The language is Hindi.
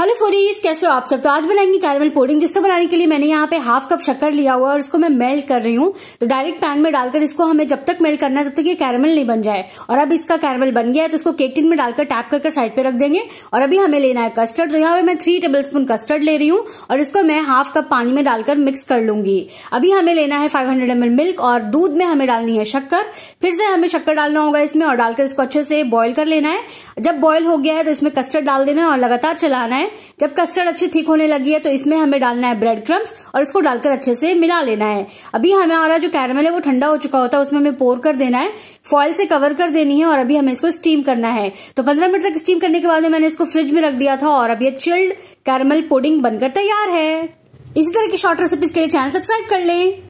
हेलो फोरीज कैसे हो आप सब तो आज बनाएंगे कैरमल पोडिंग जिससे बनाने के लिए मैंने यहाँ पे हाफ कप शक्कर लिया हुआ है और इसको मैं मेल्ट कर रही हूँ तो डायरेक्ट पैन में डालकर इसको हमें जब तक मेल्ट करना है तब तक ये कैरमल नहीं बन जाए और अब इसका कैरमल बन गया है तो इसको केक टिन में डालकर टैप करके साइड पर रख देंगे और अभी हमें लेना है कस्टर्ड तो यहाँ पे मैं थ्री टेबल स्पून कस्टर्ड ले रही हूँ और इसको मैं हाफ कप पानी में डालकर मिक्स कर लूंगी अभी हमें लेना है फाइव हंड्रेड मिल्क और दूध में हमें डालनी है शक्कर फिर से हमें शक्कर डालना होगा इसमें और डालकर इसको अच्छे से बॉयल कर लेना है जब बॉयल हो गया है तो इसमें कस्टर्ड डाल देना है और लगातार चलाना है जब कस्टर्ड अच्छी ठीक होने लगी है तो इसमें हमें डालना है ब्रेड क्रम्स और इसको डालकर अच्छे से मिला लेना है अभी हमारा जो कैरमल है वो ठंडा हो चुका होता है उसमें हमें पोर कर देना है फॉइल से कवर कर देनी है और अभी हमें इसको स्टीम करना है तो पंद्रह मिनट तक स्टीम करने के बाद मैंने इसको फ्रिज में रख दिया था और अब यह चिल्ड कैरमल पुडिंग बनकर तैयार है इसी तरह की शॉर्ट रेसिपीज के लिए चैनल सब्सक्राइब कर लें